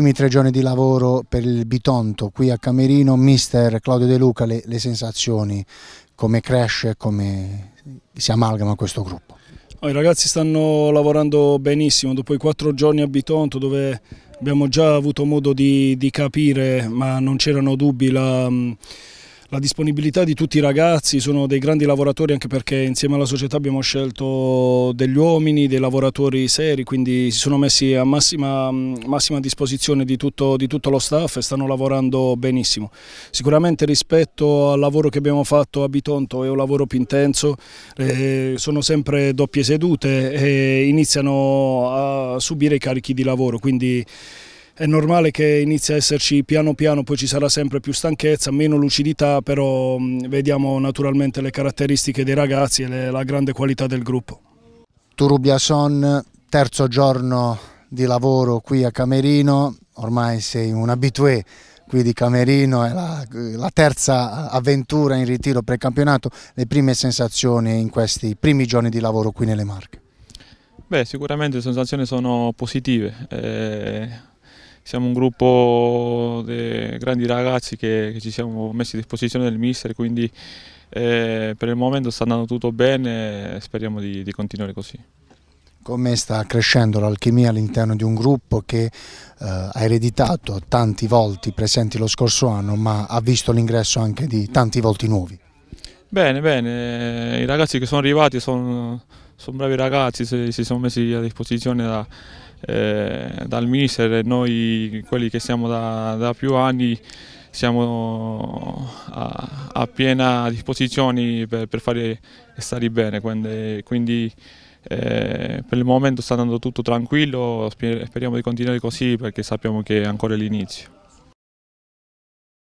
primi tre giorni di lavoro per il Bitonto qui a Camerino, mister Claudio De Luca, le, le sensazioni, come cresce, come si amalgama questo gruppo? Oh, I ragazzi stanno lavorando benissimo, dopo i quattro giorni a Bitonto dove abbiamo già avuto modo di, di capire, ma non c'erano dubbi, la la disponibilità di tutti i ragazzi, sono dei grandi lavoratori anche perché insieme alla società abbiamo scelto degli uomini, dei lavoratori seri, quindi si sono messi a massima, massima disposizione di tutto, di tutto, lo staff e stanno lavorando benissimo. Sicuramente rispetto al lavoro che abbiamo fatto a Bitonto è un lavoro più intenso, eh, sono sempre doppie sedute e iniziano a subire i carichi di lavoro, quindi è normale che inizia a esserci piano piano, poi ci sarà sempre più stanchezza, meno lucidità, però mm, vediamo naturalmente le caratteristiche dei ragazzi e le, la grande qualità del gruppo. Son, terzo giorno di lavoro qui a Camerino, ormai sei un habitué qui di Camerino, è la, la terza avventura in ritiro precampionato, le prime sensazioni in questi primi giorni di lavoro qui nelle Marche? Beh, sicuramente le sensazioni sono positive. Eh siamo un gruppo di grandi ragazzi che, che ci siamo messi a disposizione del mister, quindi eh, per il momento sta andando tutto bene e speriamo di, di continuare così. Come sta crescendo l'alchimia all'interno di un gruppo che eh, ha ereditato tanti volti presenti lo scorso anno ma ha visto l'ingresso anche di tanti volti nuovi? Bene, bene, eh, i ragazzi che sono arrivati sono sono bravi ragazzi, si sono messi a disposizione da, eh, dal mister e noi quelli che siamo da, da più anni siamo a, a piena disposizione per, per fare stare bene, quindi, quindi eh, per il momento sta andando tutto tranquillo, speriamo di continuare così perché sappiamo che è ancora l'inizio.